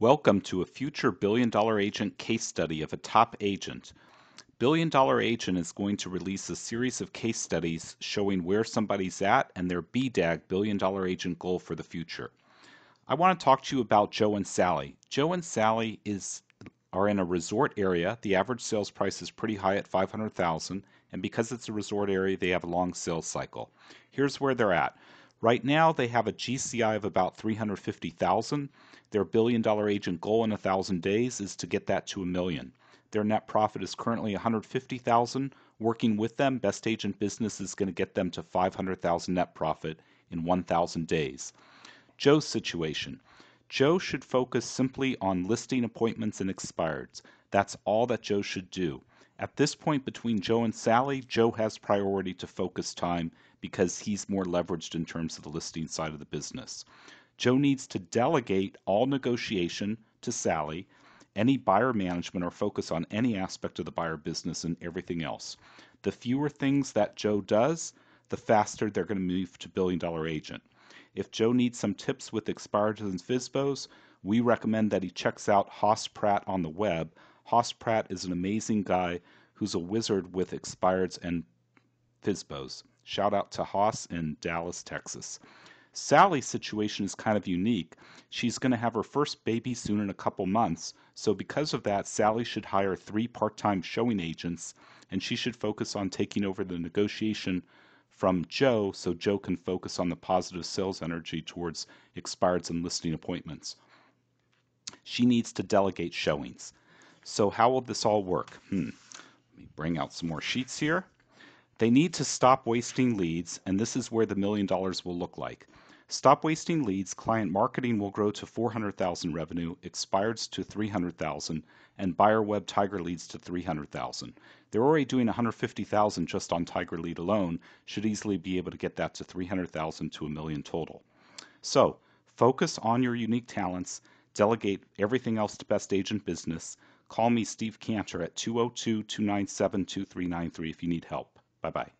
Welcome to a future Billion Dollar Agent case study of a top agent. Billion Dollar Agent is going to release a series of case studies showing where somebody's at and their BDAG Billion Dollar Agent goal for the future. I want to talk to you about Joe and Sally. Joe and Sally is are in a resort area. The average sales price is pretty high at 500,000 and because it's a resort area, they have a long sales cycle. Here's where they're at. Right now, they have a GCI of about 350,000. Their billion dollar agent goal in 1,000 days is to get that to a million. Their net profit is currently 150,000. Working with them, Best Agent Business is going to get them to 500,000 net profit in 1,000 days. Joe's situation. Joe should focus simply on listing appointments and expireds. That's all that Joe should do. At this point between Joe and Sally, Joe has priority to focus time because he's more leveraged in terms of the listing side of the business. Joe needs to delegate all negotiation to Sally, any buyer management or focus on any aspect of the buyer business and everything else. The fewer things that Joe does, the faster they're going to move to billion dollar agent. If Joe needs some tips with expired and FISBOs, we recommend that he checks out Haas Pratt on the web Hoss Pratt is an amazing guy who's a wizard with expireds and Fizbos. Shout out to Haas in Dallas, Texas. Sally's situation is kind of unique. She's going to have her first baby soon in a couple months, so because of that, Sally should hire three part time showing agents and she should focus on taking over the negotiation from Joe so Joe can focus on the positive sales energy towards expireds and listing appointments. She needs to delegate showings. So how will this all work? Hmm. Let me bring out some more sheets here. They need to stop wasting leads, and this is where the million dollars will look like. Stop wasting leads, client marketing will grow to 400,000 revenue, expireds to 300,000, and buyer web Tiger leads to 300,000. They're already doing 150,000 just on Tiger lead alone, should easily be able to get that to 300,000 to a million total. So, focus on your unique talents, delegate everything else to best agent business, Call me, Steve Cantor, at 202 297 2393 if you need help. Bye bye.